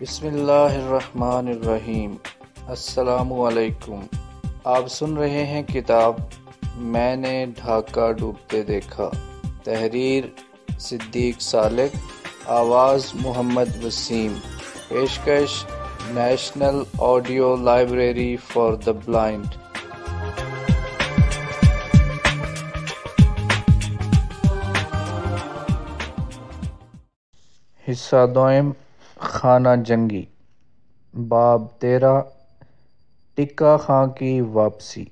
बसमीम् अल्लाम आप सुन रहे हैं किताब मैंने ढाका डूबते देखा तहरीर सिद्दीक सालिक आवाज़ मोहम्मद वसीम पेशकश national audio library for the blind हिस्सा दोम खाना जंगी बाब तेरा टिक्का खां की वापसी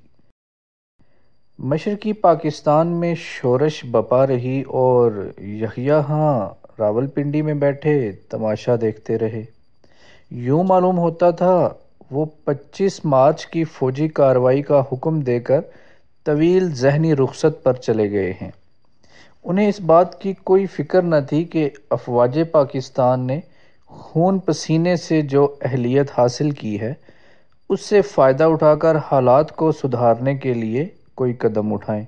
मशरकी पाकिस्तान में शोरश बपा रही और यहिया खां रावलपिंडी में बैठे तमाशा देखते रहे यूं मालूम होता था वो 25 मार्च की फ़ौजी कार्रवाई का हुक्म देकर तवील जहनी रुख्सत पर चले गए हैं उन्हें इस बात की कोई फ़िक्र न थी कि अफवाज पाकिस्तान ने खून पसीने से जो अहलियत हासिल की है उससे फ़ायदा उठाकर हालात को सुधारने के लिए कोई कदम उठाएं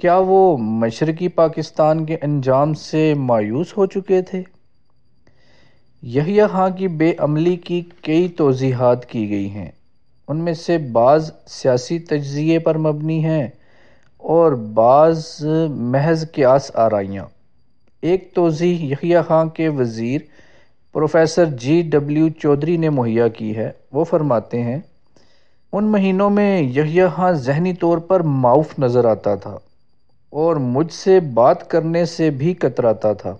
क्या वो मशरक़ी पाकिस्तान के अंजाम से मायूस हो चुके थे यहिया खां की बेअमली की कई तोजीहत की गई हैं उनमें से बाज़ सियासी तजिए पर मबनी हैं और बाज़ महज क्यास आरइयाँ एक तोज़ी यहिया खां के वज़ीर प्रोफेसर जी डब्ल्यू चौधरी ने मुहैया की है वो फरमाते हैं उन महीनों में यह हाँ जहनी तौर पर माउफ नज़र आता था और मुझसे बात करने से भी कतराता था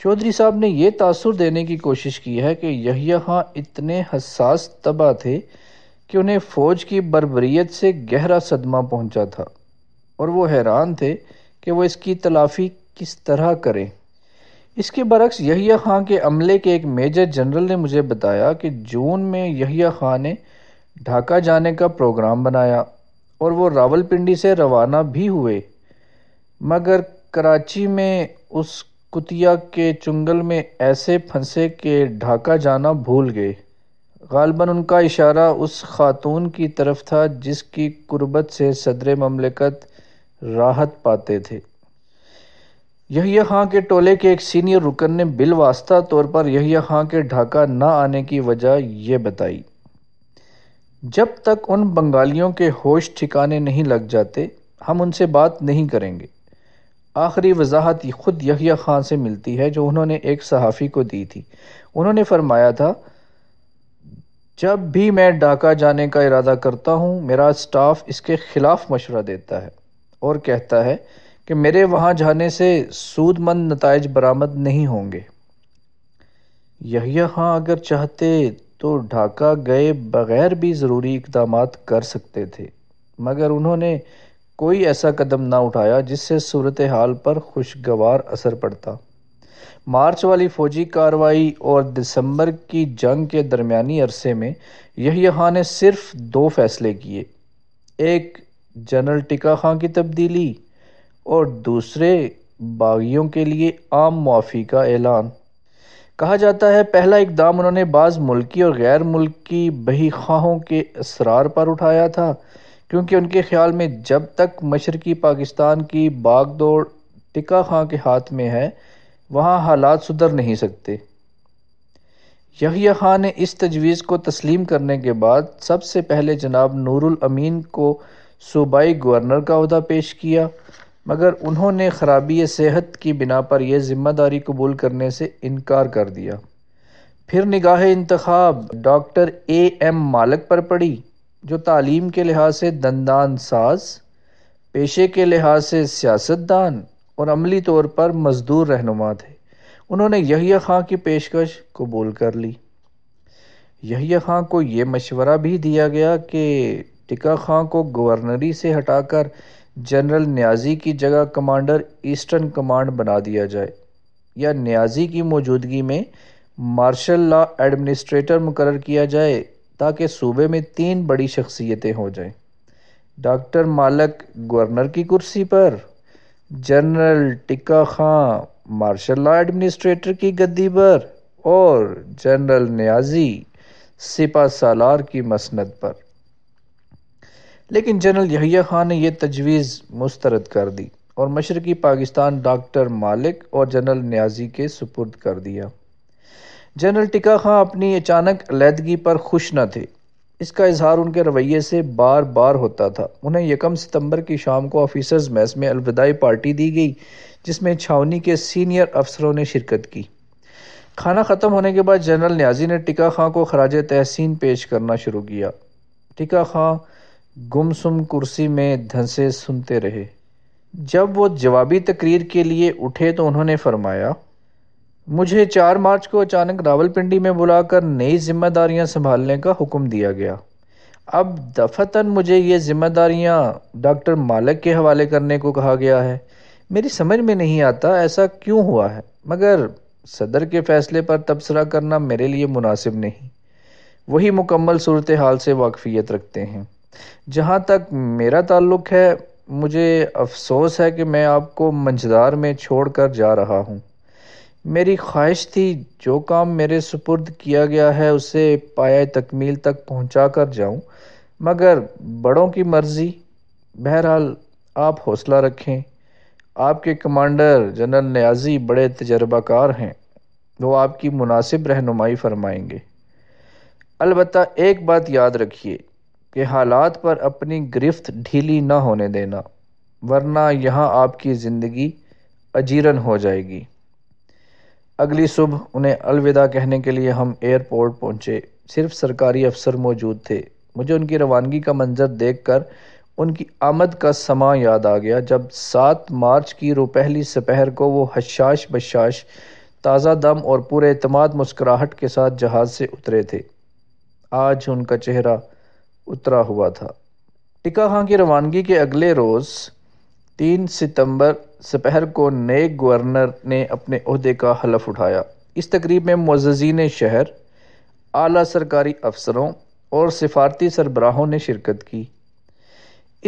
चौधरी साहब ने यह तासुर देने की कोशिश की है कि यह हाँ इतने हसास तबा थे कि उन्हें फ़ौज की बरबरीत से गहरा सदमा पहुंचा था और वो हैरान थे कि वो इसकी तलाफ़ी किस तरह करें इसके बरक्स यहिया खान के अमले के एक मेजर जनरल ने मुझे बताया कि जून में यहिया खान ने ढाका जाने का प्रोग्राम बनाया और वो रावलपिंडी से रवाना भी हुए मगर कराची में उस कुतिया के चुंगल में ऐसे फंसे के ढाका जाना भूल गए गालबन उनका इशारा उस खातून की तरफ था जिसकी कुर्बत से सदर ममलिकत राहत पाते थे यहिया खां के टोले के एक सीनियर रुकन ने बिलवास्ता तौर पर यहिया खां के ढाका न आने की वजह यह बताई जब तक उन बंगालियों के होश ठिकाने नहीं लग जाते हम उनसे बात नहीं करेंगे आखिरी वजाहत ख़ुद यहिया खां से मिलती है जो उन्होंने एक सहाफ़ी को दी थी उन्होंने फरमाया था जब भी मैं ढाका जाने का इरादा करता हूँ मेरा स्टाफ इसके ख़िलाफ़ मशवरा देता है और कहता है कि मेरे वहाँ जाने से सूदमंद नतज बरामद नहीं होंगे यहिया हाँ अगर चाहते तो ढाका गए बग़ैर भी ज़रूरी इकदाम कर सकते थे मगर उन्होंने कोई ऐसा कदम ना उठाया जिससे सूरत हाल पर खुशगवार असर पड़ता मार्च वाली फ़ौजी कार्रवाई और दिसंबर की जंग के दरमिया अरसे में यही खां ने सिर्फ दो फ़ैसले किए एक जनरल टिका खां की तब्दीली और दूसरे बागियों के लिए आम माफी का ऐलान कहा जाता है पहला इकदाम उन्होंने बाज़ मुल्की और गैर मुल्की बही खाहों के असरार पर उठाया था क्योंकि उनके ख्याल में जब तक मशरकी पाकिस्तान की बागदौड़ टिका खां के हाथ में है वहाँ हालात सुधर नहीं सकते यहिया खान ने इस तजवीज़ को तस्लीम करने के बाद सबसे पहले जनाब नूरुल अमीन को सूबाई गवर्नर का अहदा पेश किया मगर उन्होंने खराबी सेहत की बिना पर यह ज़िम्मेदारी कबूल करने से इनकार कर दिया फिर निगाह इंतखब डॉक्टर ए एम मालक पर पड़ी जो तालीम के लिहाज से दंदान साज पेशे के लिहाज से सियासतदान और अमली तौर पर मजदूर रहनुमा थे उन्होंने यहिया खां की पेशकश कबूल कर ली यहिया खां को ये मशवरा भी दिया गया कि टिका खां को गवर्नरी से हटाकर जनरल न्याजी की जगह कमांडर ईस्टर्न कमांड बना दिया जाए या न्याजी की मौजूदगी में मार्शल लॉ एडमिनिस्ट्रेटर मुकर किया जाए ताकि सूबे में तीन बड़ी शख्सियतें हो जाएं डॉक्टर मालक गवर्नर की कुर्सी पर general Tikka Khan martial law administrator की गद्दी पर और जनरल न्याजी सिपा सालार की मसनद पर लेकिन जनरल यहिया खान ने यह तजवीज़ मुस्तरद कर दी और मशरकी पाकिस्तान डॉक्टर मालिक और जनरल न्याजी के सुपुर्द कर दिया जनरल टिका खां अपनी अचानक अलीदगी पर खुश न थे इसका इजहार उनके रवैये से बार बार होता था उन्हें यकम सितंबर की शाम को ऑफिसर्स मैस में अलविदाई पार्टी दी गई जिसमें छावनी के सीनियर अफसरों ने शिरकत की खाना ख़त्म होने के बाद जनरल न्याजी ने टिका खां को खराज तहसीन पेश करना शुरू किया टिका खां गुमसुम कुर्सी में धंसे सुनते रहे जब वो जवाबी तकरीर के लिए उठे तो उन्होंने फरमाया मुझे चार मार्च को अचानक रावलपिंडी में बुलाकर नई जिम्मेदारियां संभालने का हुक्म दिया गया अब दफतन मुझे ये जिम्मेदारियां डॉक्टर मालक के हवाले करने को कहा गया है मेरी समझ में नहीं आता ऐसा क्यों हुआ है मगर सदर के फैसले पर तबसरा करना मेरे लिए मुनासिब नहीं वही मुकम्मल सूरत हाल से वाकफियत रखते हैं जहाँ तक मेरा ताल्लुक़ है मुझे अफ़सोस है कि मैं आपको मंझदार में छोड़ कर जा रहा हूँ मेरी ख्वाहिश थी जो काम मेरे सुपुर्द किया गया है उसे पाया तकमील तक पहुँचा कर जाऊँ मगर बड़ों की मर्ज़ी बहरहाल आप हौसला रखें आपके कमांडर जनरल न्याजी बड़े तजर्बाकार हैं वो आपकी मुनासिब रहनुमाई फरमाएंगे अलबत्त एक बात याद रखिए के हालात पर अपनी गिरफ्त ढीली ना होने देना वरना यहाँ आपकी ज़िंदगी अजीरन हो जाएगी अगली सुबह उन्हें अलविदा कहने के लिए हम एयरपोर्ट पहुँचे सिर्फ सरकारी अफसर मौजूद थे मुझे उनकी रवानगी का मंजर देखकर उनकी आमद का समा याद आ गया जब सात मार्च की रुपहली सपहर को वो हशाश बशाश ताज़ा दम और पूरे अतमाद मुस्कराहट के साथ जहाज़ से उतरे थे आज उनका चेहरा उतरा हुआ था टिका खां की रवानगी के अगले रोज़ तीन सितंबर सपहर को नए गवर्नर ने अपने अहदे का हलफ उठाया इस तकरीब में मोजीन शहर आला सरकारी अफसरों और सिफारती सरबराहों ने शिरकत की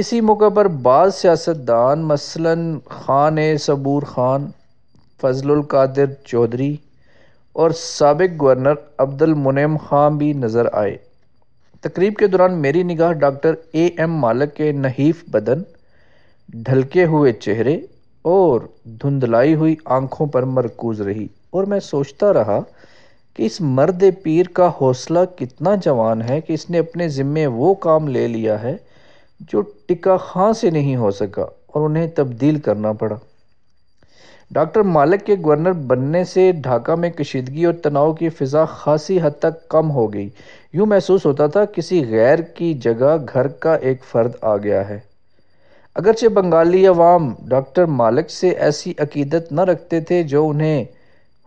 इसी मौके पर बाज़ सियासतदान मसलन ख़ान सबूर ख़ान फजल कादिर चौधरी और सबक गवर्नर अब्दुल मुनम खां भी नज़र आए तकरीब के दौरान मेरी निगाह डॉक्टर ए एम मालक के नहीफ बदन ढलके हुए चेहरे और धुंधलाई हुई आंखों पर मरकूज रही और मैं सोचता रहा कि इस मर्द पीर का हौसला कितना जवान है कि इसने अपने ज़िम्मे वो काम ले लिया है जो टिका खां से नहीं हो सका और उन्हें तब्दील करना पड़ा डॉक्टर मालिक के गवर्नर बनने से ढाका में कशीदगी और तनाव की फ़िज़ा खासी हद तक कम हो गई यूँ महसूस होता था किसी गैर की जगह घर का एक फ़र्द आ गया है अगरचे बंगाली अवाम डॉक्टर मालिक से ऐसी अकीदत न रखते थे जो उन्हें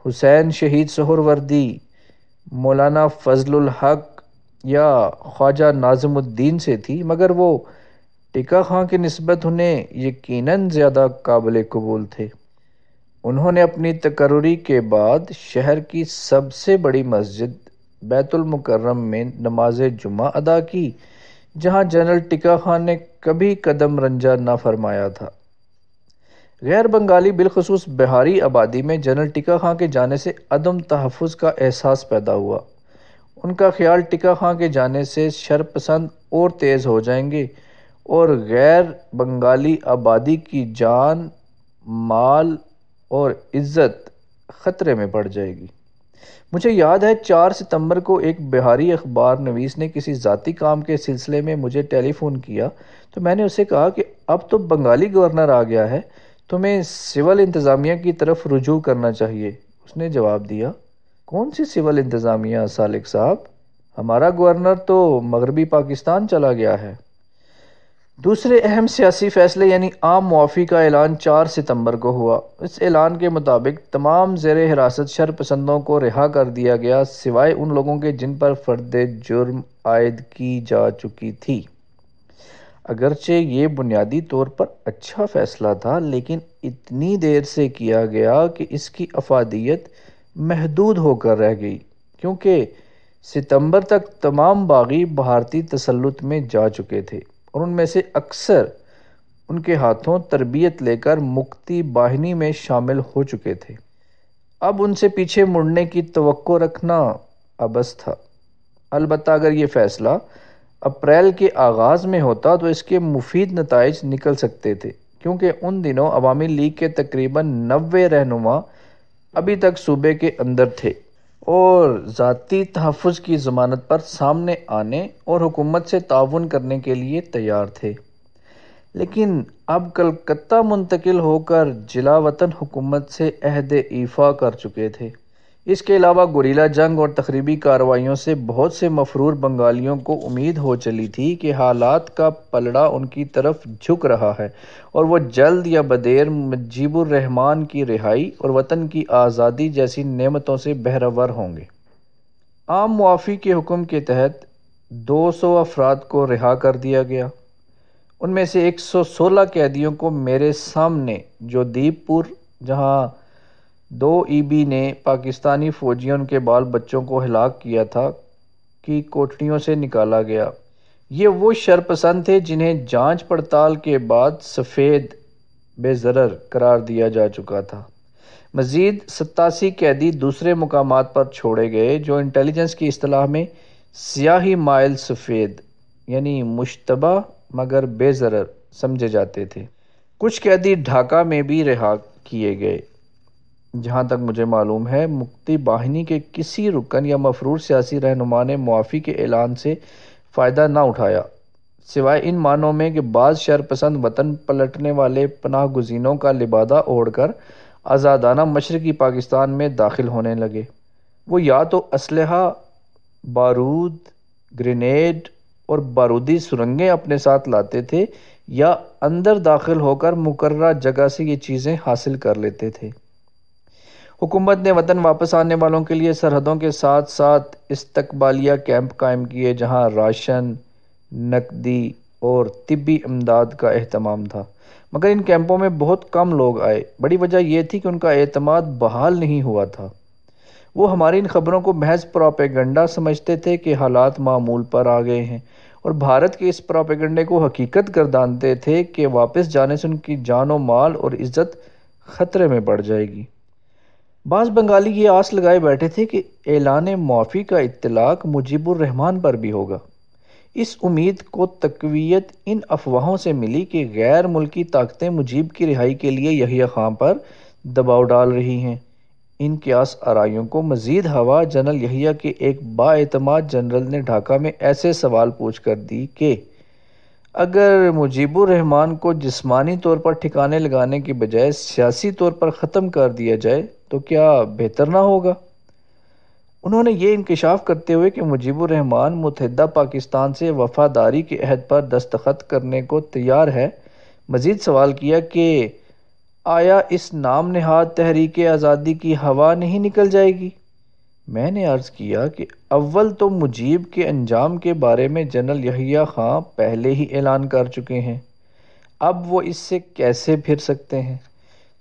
हुसैन शहीद सहरवर्दी मौलाना फजलुल हक या ख्वाजा नाजमुद्दीन से थी मगर वो टिका खां की नस्बत उन्हें यकीनन ज़्यादा काबिल कबूल थे उन्होंने अपनी तकर्री के बाद शहर की सबसे बड़ी मस्जिद बैतुलमकरम में नमाज जुमा अदा की जहां जनरल टिका खान ने कभी कदम रंजा ना फरमाया था गैर बंगाली बिलखसूस बिहारी आबादी में जनरल टिका खां के जाने से अदम तहफ़ का एहसास पैदा हुआ उनका ख्याल टिका खां के जाने से शरपसंद और तेज़ हो जाएंगे और गैर बंगाली आबादी की जान माल और इज़्ज़त ख़तरे में पड़ जाएगी मुझे याद है चार सितंबर को एक बिहारी अखबार नवीस ने किसी जाति काम के सिलसिले में मुझे टेलीफ़ोन किया तो मैंने उसे कहा कि अब तो बंगाली गवर्नर आ गया है तुम्हें सिविल इंतज़ामिया की तरफ रुजू करना चाहिए उसने जवाब दिया कौन सी सिविल इंतज़ामिया सालिक साहब हमारा गवर्नर तो मगरबी पाकिस्तान चला गया है दूसरे अहम सियासी फैसले यानी आम मुआफ़ी का ऐलान चार सितंबर को हुआ इस ऐलान के मुताबिक तमाम जेर हिरासत शर पसंदों को रिहा कर दिया गया सिवाय उन लोगों के जिन पर फर्द जुर्म आयद की जा चुकी थी अगरचे ये बुनियादी तौर पर अच्छा फैसला था लेकिन इतनी देर से किया गया कि इसकी अफादियत महदूद होकर रह गई क्योंकि सितंबर तक तमाम बागी भारतीय तसलुत में जा चुके थे और उनमें से अक्सर उनके हाथों तरबियत लेकर मुक्ति बाहिनी में शामिल हो चुके थे अब उनसे पीछे मुड़ने की तो रखना अबस था अलबत् अगर ये फ़ैसला अप्रैल के आगाज़ में होता तो इसके मुफीद नतज निकल सकते थे क्योंकि उन दिनों अवामी लीग के तकरीबन नबे रहनुमा अभी तक सूबे के अंदर थे और ज़ाती तहफ़ की ज़मानत पर सामने आने और हुकूमत से ताउन करने के लिए तैयार थे लेकिन अब कलकत्ता मुंतकिल होकर जिला वतन हुकूमत से अहद ईफ़ा कर चुके थे इसके अलावा गुरीला जंग और तकरीबी कार्रवाइयों से बहुत से मफरूर बंगालियों को उम्मीद हो चली थी कि हालात का पलड़ा उनकी तरफ झुक रहा है और वह जल्द या बदेर मजीबुर रहमान की रिहाई और वतन की आज़ादी जैसी नेमतों से बहरावर होंगे आम मुआफ़ी के हुक्म के तहत 200 अफराद को रिहा कर दिया गया उनमें से 116 कैदियों को मेरे सामने जो दीपपुर जहाँ दो ईबी ने पाकिस्तानी फ़ौजियों के बाल बच्चों को हलाक किया था कि कोठड़ियों से निकाला गया ये वो शरपसंद थे जिन्हें जांच पड़ताल के बाद सफ़ेद बेजरर करार दिया जा चुका था मज़ीद सतासी कैदी दूसरे मकाम पर छोड़े गए जो इंटेलिजेंस की असलाह में सियाही माइल सफ़ेद यानी मुशतबा मगर बेजरर समझे जाते थे कुछ कैदी ढाका में भी रिहा किए गए जहाँ तक मुझे मालूम है मुक्ति वाहिनी के किसी रुकन या मफरूर सियासी रहनुमा ने मुआफ़ी के ऐलान से फ़ायदा ना उठाया सिवाय इन मानों में कि बाज़ शरपसंद वतन पलटने वाले पनाह गुजीनों का लिबादा ओढ़ कर आज़ादाना मशरक़ी पाकिस्तान में दाखिल होने लगे वो या तो इसल बारूद ग्रेनेड और बारूदी सुरंगें अपने साथ लाते थे या अंदर दाखिल होकर मुकर्रा जगह से ये चीज़ें हासिल कर लेते थे हुकूमत ने वतन वापस आने वालों के लिए सरहदों के साथ साथ इस्तबालिया कैंप कायम किए जहाँ राशन नकदी और तिबी इमदाद का अहतमाम था मगर इन कैंपों में बहुत कम लोग आए बड़ी वजह यह थी कि उनका अहतमाद बहाल नहीं हुआ था वो हमारी इन खबरों को महज प्रोपेगंडा समझते थे कि हालात मामूल पर आ गए हैं और भारत के इस प्रोपेगंडे को हकीकत गर्दानते थे कि वापस जाने से उनकी जान माल और इज़्ज़त ख़तरे में पड़ जाएगी बाज़ बंगाली ये आस लगाए बैठे थे कि एलान माफ़ी का इतलाक़ मुजीबरहमान पर भी होगा इस उम्मीद को तकवीत इन अफवाहों से मिली कि गैर मुल्की ताकतें मुजीब की रिहाई के लिए यहिया खां पर दबाव डाल रही हैं इन क्यास आरइयों को मजीद हवा जनरल यहिया के एक बातमाद जनरल ने ढाका में ऐसे सवाल पूछ कर दी कि अगर मुजीबरहमान को जिस्मानी तौर पर ठिकाने लगाने के बजाय सियासी तौर पर ख़त्म कर दिया जाए तो क्या बेहतर ना होगा उन्होंने ये इंकशाफ करते हुए कि मुजीबरहमान मुतहदा पाकिस्तान से वफादारी के अहद पर दस्तखत करने को तैयार है मज़ीद सवाल किया कि आया इस नाम नहाद तहरीक आज़ादी की हवा नहीं निकल जाएगी मैंने अर्ज़ किया कि अव्वल तो मुजीब के अंजाम के बारे में जनरल यहिया ख़ां पहले ही ऐलान कर चुके हैं अब वो इससे कैसे फिर सकते हैं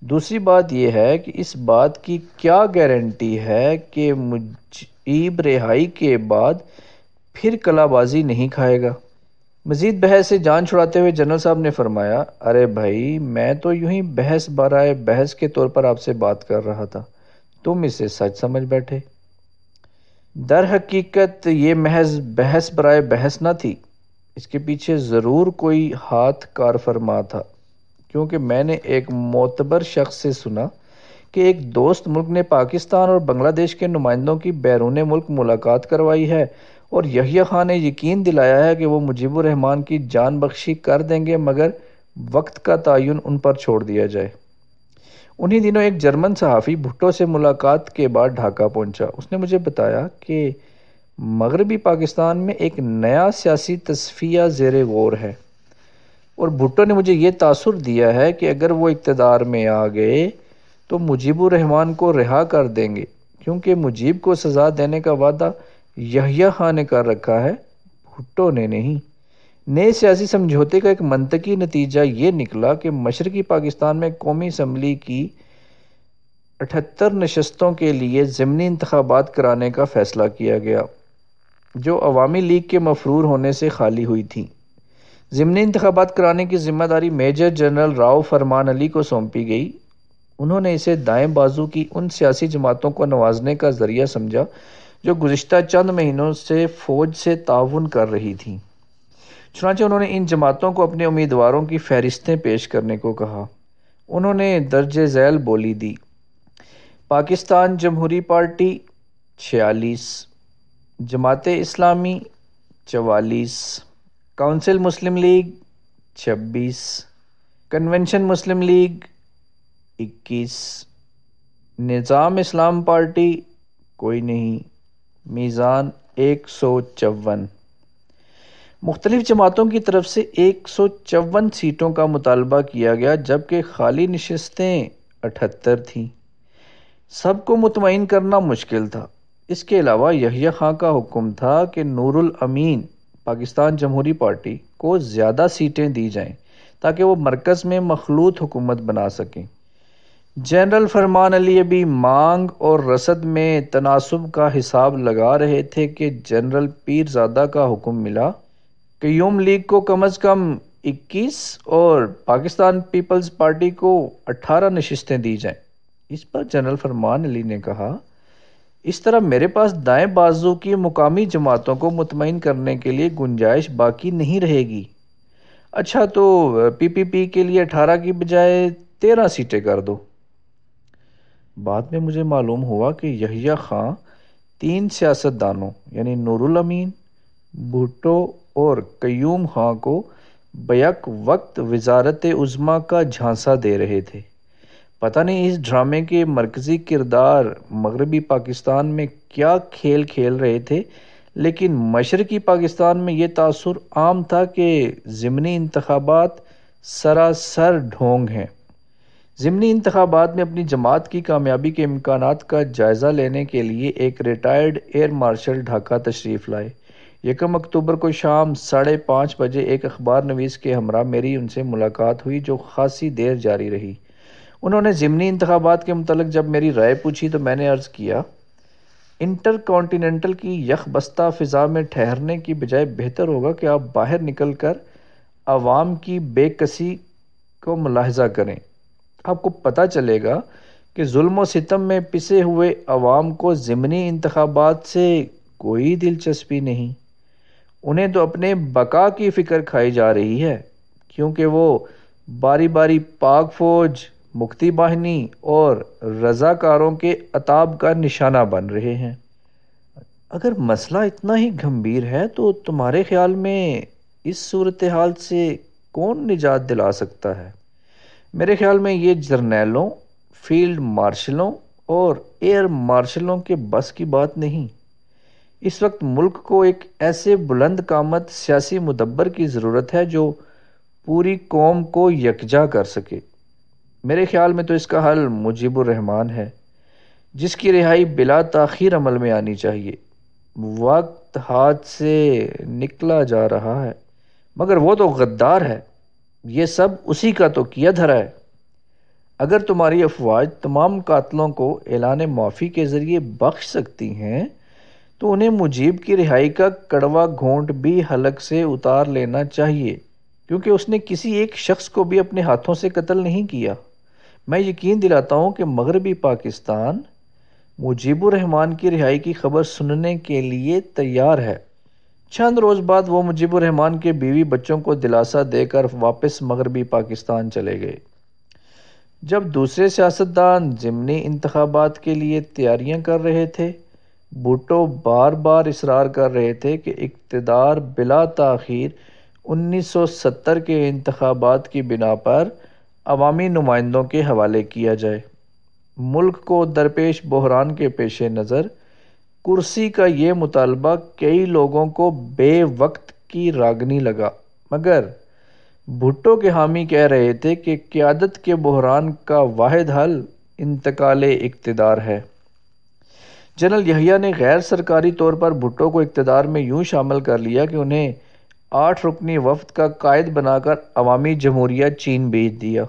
दूसरी बात यह है कि इस बात की क्या गारंटी है कि मुजीब रिहाई के बाद फिर कलाबाजी नहीं खाएगा मज़ीद बहस से जान छुड़ाते हुए जनरल साहब ने फरमाया अरे भाई मैं तो यूं ही बहस बराए बहस के तौर पर आपसे बात कर रहा था तुम इसे सच समझ बैठे दर हकीकत ये महज बहस बराए बहस ना थी इसके पीछे ज़रूर कोई हाथ कार फरमा था क्योंकि मैंने एक मोतबर शख्स से सुना कि एक दोस्त मुल्क ने पाकिस्तान और बांग्लादेश के नुमाइंदों की बैरून मुल्क मुलाकात करवाई है और यही खान ने यकीन दिलाया है कि वो मुजीबरहमान की जान बख्शी कर देंगे मगर वक्त का तयन उन पर छोड़ दिया जाए उन्हीं दिनों एक जर्मन सहाफ़ी भुट्टो से मुलाकात के बाद ढाका पहुंचा उसने मुझे बताया कि मगरबी पाकिस्तान में एक नया सियासी तस्फिया जेर गौर है और भुट्टो ने मुझे ये तासुर दिया है कि अगर वो इकतदार में आ गए तो रहमान को रिहा कर देंगे क्योंकि मुजीब को सज़ा देने का वादा यहिया खान ने कर रखा है भुट्टो ने नहीं नए सियासी समझौते का एक मनतकी नतीजा ये निकला कि मशरकी पाकिस्तान में कौमी असम्बली की अठहत्तर नशस्तों के लिए ज़मनी इंतबात कराने का फ़ैसला किया गया जो अवामी लीग के मफरूर होने से खाली हुई थी ज़मनी इंतबात कराने की जिम्मेदारी मेजर जनरल राव फरमान अली को सौंपी गई उन्होंने इसे दाएं बाजू की उन सियासी जमातों को नवाजने का जरिया समझा जो गुज्त चंद महीनों से फ़ौज से ताउन कर रही थी चुनाचे उन्होंने इन जमातों को अपने उम्मीदवारों की फहरिस्तें पेश करने को कहा उन्होंने दर्ज झैल बोली दी पाकिस्तान जमहूरी पार्टी छियालीस जमात इस्लामी चवालीस Council Muslim League 26 Convention Muslim League 21 Nizam Islam party कोई नहीं मीज़ान एक सौ चौवन मुख्तलिफ जमातों की तरफ से एक सौ चौवन सीटों का मुतालबा किया गया जबकि खाली नशस्तें अठहत्तर थीं सबको मुतमिन करना मुश्किल था इसके अलावा यहिया खां का हुक्म था कि नूरुल अमीन पाकिस्तान जमहूरी पार्टी को ज़्यादा सीटें दी जाएं ताकि वो मरकज़ में मखलूत हुकूमत बना सकें जनरल फरमान अली अभी मांग और रसद में तनासब का हिसाब लगा रहे थे कि जनरल पीरजादा का हुक्म मिला कि यूम लीग को कम अज़ कम इक्कीस और पाकिस्तान पीपल्स पार्टी को अट्ठारह नशस्तें दी जाएँ इस पर जनरल फरमान अली ने कहा इस तरह मेरे पास दाएं बाजू की मुकामी जमातों को मुतमिन करने के लिए गुंजाइश बाकी नहीं रहेगी अच्छा तो पीपीपी के लिए अठारह की बजाय तेरह सीटें कर दो बाद में मुझे मालूम हुआ कि यहिया खां तीन सियासतदानों यानी नूरुल अमीन भुट्टो और कयूम खां को बैक वक्त वजारत उज़मा का झांसा दे रहे थे पता नहीं इस ड्रामे के मरकज़ी किरदार मगरबी पाकिस्तान में क्या खेल खेल रहे थे लेकिन मशरक़ी पाकिस्तान में ये तासर आम था कि ज़मनी इंतबात सरासर ढोंग हैं ज़मनी इंतबात में अपनी जमात की कामयाबी के इम्कान का जायज़ा लेने के लिए एक रिटायर्ड एयर मार्शल ढाका तशरीफ़ लाए यकम अक्टूबर को शाम साढ़े पाँच बजे एक अखबार नवीस के हमरा मेरी उनसे मुलाकात हुई जो खासी देर जारी रही उन्होंने ज़मनी इंतबात के मतलब जब मेरी राय पूछी तो मैंने अर्ज़ किया इंटर कॉन्टीनेंटल की यख बस्ता फ़िज़ा में ठहरने की बजाय बेहतर होगा कि आप बाहर निकल कर आवाम की बेकसी को मुलाहजा करें आपको पता चलेगा कि जुल्म सितम में पिसे हुए अवाम को ज़मनी इंतबात से कोई दिलचस्पी नहीं उन्हें तो अपने बका की फ़िक्र खाई जा रही है क्योंकि वो बारी बारी पाक फ़ौज मुक्ति बाहिनी और रज़ाकारों के अताब का निशाना बन रहे हैं अगर मसला इतना ही गंभीर है तो तुम्हारे ख्याल में इस सूरत हाल से कौन निजात दिला सकता है मेरे ख्याल में ये जर्नैलों फील्ड मार्शलों और एयर मार्शलों के बस की बात नहीं इस वक्त मुल्क को एक ऐसे बुलंद कामत सियासी मुदब्बर की ज़रूरत है जो पूरी कौम को यकजा कर सके मेरे ख्याल में तो इसका हल मुजीबरहमान है जिसकी रिहाई बिला तखिर अमल में आनी चाहिए वक्त हाथ से निकला जा रहा है मगर वो तो गद्दार है ये सब उसी का तो किया धरा है अगर तुम्हारी अफवाज तमाम कातलों को एलान माफ़ी के ज़रिए बख्श सकती हैं तो उन्हें मुजीब की रिहाई का कड़वा घोंट भी हलक से उतार लेना चाहिए क्योंकि उसने किसी एक शख्स को भी अपने हाथों से कत्ल नहीं किया मैं यकीन दिलाता हूँ कि मगरबी पाकिस्तान मुजीबरहमान की रिहाई की खबर सुनने के लिए तैयार है चंद रोज़ बाद वो मुजीबरहमान के बीवी बच्चों को दिलासा देकर वापस मगरबी पाकिस्तान चले गए जब दूसरे सियासतदान ज़मनी इंतबात के लिए तैयारियां कर रहे थे भुटो बार बार इसरार कर रहे थे कि इकतदार बिला सौ 1970 के इंतबात की बिना पर अवामी नुमाइंदों के हवाले किया जाए मुल्क को दरपेश बहरान के पेश नज़र कुर्सी का ये मुतालबा कई लोगों को बेवक्त की रागनी लगा मगर भुट्टो के हामी कह रहे थे कि क्यादत के बहरान का वाद हल इंतकाल इकतदार है जनरल यहिया ने गैर सरकारी तौर पर भुट्टो को इकतदार में यूं शामिल कर लिया कि उन्हें आठ रुकनी वफद का कायद बनाकर अवामी जमहूरिया चीन भेज दिया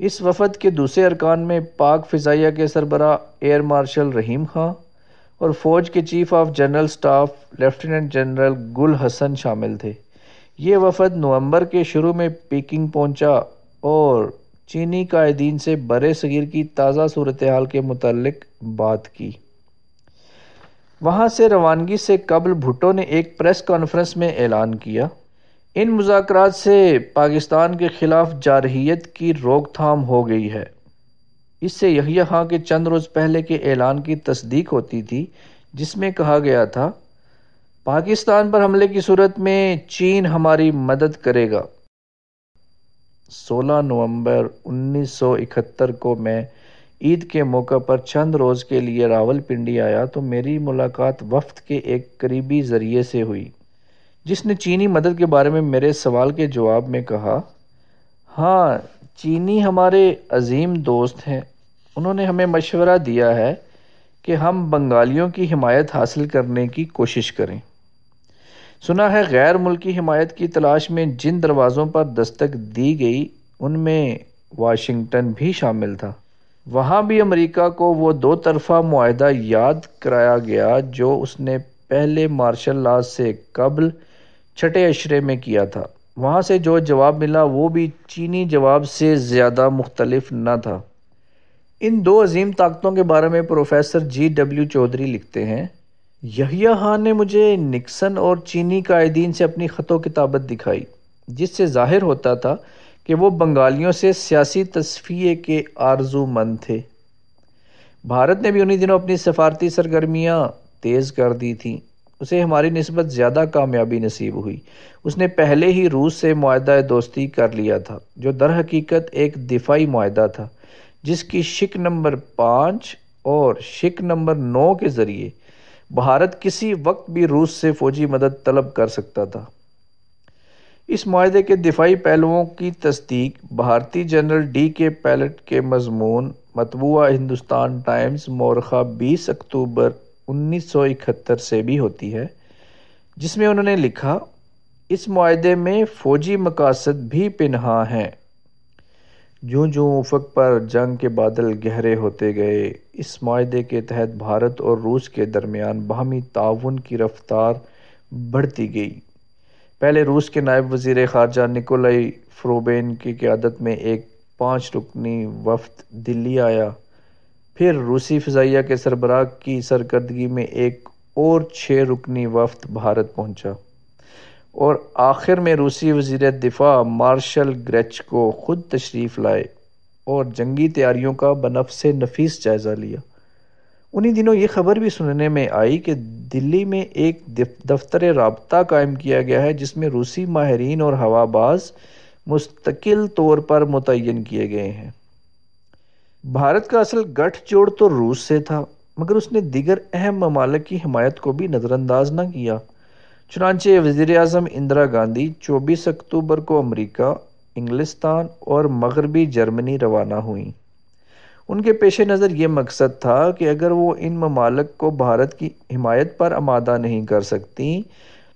इस वफद के दूसरे अरकान में पाक फ़िज़ाइया के सरबरा एयर मार्शल रहीम खां और फ़ौज के chief of general staff lieutenant general Gul Hasan शामिल थे ये वफद नवंबर के शुरू में पीकिंग पहुंचा और चीनी कायदीन से बर सगीर की ताज़ा सूरत हाल के मुतलक बात की वहाँ से रवानगी से कबल भुटो ने एक प्रेस कॉन्फ्रेंस में ऐलान किया इन मुजाकर से पाकिस्तान के ख़िलाफ़ जारहीत की रोकथाम हो गई है इससे यही खां के चंद रोज़ पहले के ऐलान की तस्दीक होती थी जिसमें कहा गया था पाकिस्तान पर हमले की सूरत में चीन हमारी मदद करेगा 16 नवंबर 1971 को मैं ईद के मौके पर चंद रोज़ के लिए रावलपिंडी आया तो मेरी मुलाकात वफ्त के एक करीबी ज़रिए से हुई जिसने चीनी मदद के बारे में मेरे सवाल के जवाब में कहा हाँ चीनी हमारे अजीम दोस्त हैं उन्होंने हमें मशवरा दिया है कि हम बंगालियों की हिमायत हासिल करने की कोशिश करें सुना है गैर मुल्की हिमायत की तलाश में जिन दरवाज़ों पर दस्तक दी गई उनमें वाशिंगटन भी शामिल था वहाँ भी अमेरिका को वो दो तरफ़ा माह याद कराया गया जो उसने पहले मार्शल लॉ से कबल छठे अशरे में किया था वहाँ से जो जवाब मिला वो भी चीनी जवाब से ज़्यादा मुख्तलफ न था इन दो अजीम ताकतों के बारे में प्रोफेसर जी डब्ल्यू चौधरी लिखते हैं यहिया खान ने मुझे निक्सन और चीनी कायदीन से अपनी ख़तों किताबत दिखाई जिससे जाहिर होता था कि वो बंगालियों से सियासी तस्फिए के आर्ज़ूमंद थे भारत ने भी उन्हीं दिनों अपनी सफारती सरगर्मियाँ तेज़ कर दी थीं उसे हमारी नस्बत ज़्यादा कामयाबी नसीब हुई उसने पहले ही रूस से माह दोस्ती कर लिया था जो दर हकीकत एक दिफाई माह था जिसकी शिक नंबर पाँच और शिक नंबर नौ के ज़रिए भारत किसी वक्त भी रूस से फ़ौजी मदद तलब कर सकता था इस माहे के दिफाई पहलुओं की तस्दीक भारतीय जनरल डी के पैलट के मजमून मतबूा हिंदुस्तान टाइम्स मोरखा 20 अक्टूबर 1971 से भी होती है जिसमें उन्होंने लिखा इस माहे में फ़ौजी मकासद भी पिनहा हैं जो जूँ उफक पर जंग के बादल गहरे होते गए इस माहे के तहत भारत और रूस के दरमियान बाहमी ताउन की रफ्तार बढ़ती गई पहले रूस के नायब वजीर खारजा निकोलाई फ्रोबेन की क्यादत में एक पाँच रुकनी वफद दिल्ली आया फिर रूसी फ़जाइया के सरबराह की सरकर्दगी में एक और छः रुकनी वफद भारत पहुंचा और आखिर में रूसी वजीर दिफा मार्शल ग्रेच को ख़ुद तशरीफ़ लाए और जंगी तैयारियों का बनफ से नफीस जायज़ा लिया उन्हीं दिनों ये खबर भी सुनने में आई कि दिल्ली में एक दफ्तर रबता कायम किया गया है जिसमें रूसी माहरीन और हवाबाज मुस्तकिल तौर पर मुतन किए गए हैं भारत का असल गठजोड़ तो रूस से था मगर उसने दीगर अहम ममालक की हमायत को भी नज़रअंदाज न किया चुनाचे वज़ी अजम इंदिरा गांधी चौबीस अक्टूबर को अमरीका इंग्लिस्तान और मगरबी जर्मनी रवाना हुई उनके पेश नज़र ये मकसद था कि अगर वो इन ममालक को भारत की हमायत पर आमादा नहीं कर सकती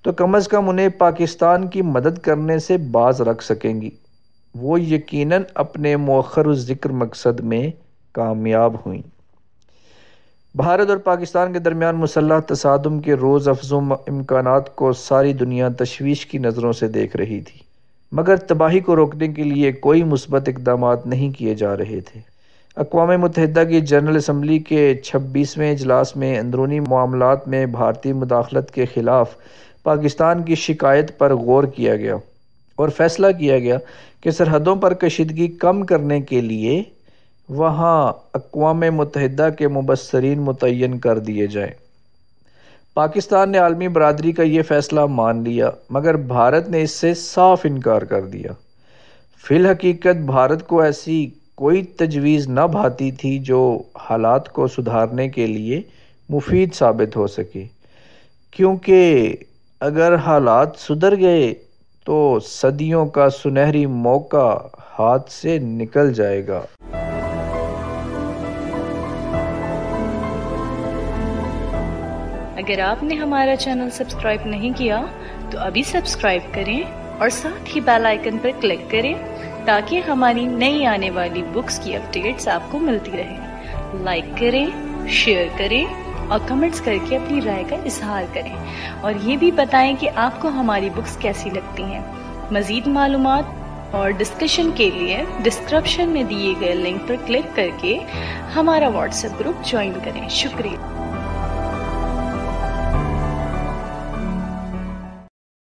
तो कम अज़ कम उन्हें पाकिस्तान की मदद करने से बाज रख सकेंगी वो यकीनन अपने मौखर ज़िक्र मकसद में कामयाब हुई भारत और पाकिस्तान के दरमियान मुसल्ह तसादम के रोज़ अफजो इम्कान को सारी दुनिया तशवीश की नज़रों से देख रही थी मगर तबाही को रोकने के लिए कोई मुस्बत इकदाम नहीं किए जा रहे थे अकवा मुतहद की जनरल असम्बली के छब्बीसवें इजलास में अंदरूनी मामलों में भारतीय मुदाखलत के ख़िलाफ़ पाकिस्तान की शिकायत पर गौर किया गया और फैसला किया गया कि सरहदों पर कशीदगी कम करने के लिए वहाँ अकवाम मुतहदा के मुबसरीन मुतन कर दिए जाए पाकिस्तान ने आलमी बरदरी का ये फ़ैसला मान लिया मगर भारत ने इससे साफ इनकार कर दिया फ़िलहकीकत भारत को ऐसी कोई तजवीज़ न भाती थी जो हालात को सुधारने के लिए मुफीद साबित हो सके क्योंकि अगर हालात सुधर गए तो सदियों का सुनहरी मौका हाथ से निकल जाएगा अगर आपने हमारा चैनल सब्सक्राइब नहीं किया तो अभी सब्सक्राइब करें और साथ ही बेल आइकन पर क्लिक करें ताकि हमारी नई आने वाली बुक्स की अपडेट्स आपको मिलती रहे लाइक करें शेयर करें और कमेंट्स करके अपनी राय का इजहार करें और ये भी बताएं कि आपको हमारी बुक्स कैसी लगती हैं मज़ीद मालूम और डिस्कशन के लिए डिस्क्रिप्शन में दिए गए लिंक पर क्लिक करके हमारा व्हाट्सएप ग्रुप ज्वाइन करें शुक्रिया